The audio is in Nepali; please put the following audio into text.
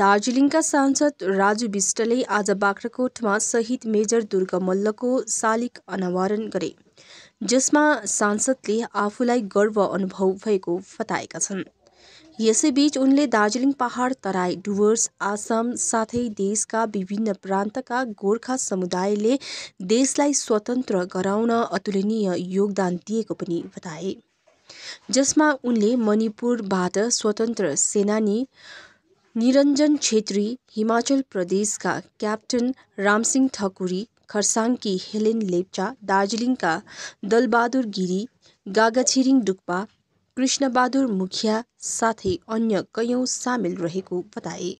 दार्जिलिङका सांसद राजु विष्टले आज बाख्राकोटमा शहीद मेजर दुर्गा मल्लको शालिक अनावरण गरे जसमा सांसदले आफूलाई गर्व अनुभव भएको बताएका छन् यसैबीच उनले दार्जिलिङ पहाड तराई डुवर्स आसाम साथै देशका विभिन्न प्रान्तका गोर्खा समुदायले देशलाई स्वतन्त्र गराउन अतुलनीय योगदान दिएको पनि बताए जसमा उनले मणिपुरबाट स्वतन्त्र सेनानी निरञ्जन छेत्री हिमाचल प्रदेशका क्याप्टन रामसिंह ठकुरी खरसाङकी हेलेन लेप्चा दार्जिलिङका दलबहादुर गिरी गागाछिरिङ डुक्पा कृष्णबहादुर मुखिया साथै अन्य कैयौँ सामेल रहेको बताए